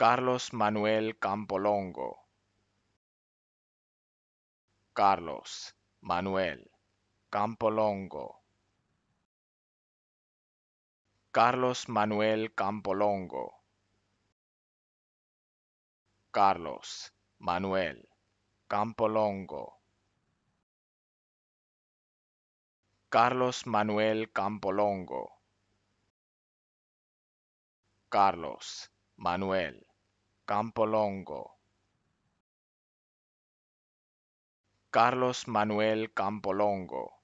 Carlos Manuel Campolongo. Carlos Manuel Campolongo. Carlos Manuel Campolongo. Carlos Manuel Campolongo. Carlos Manuel Campolongo. Carlos Manuel Campolongo. Carlos Manuel Campolongo.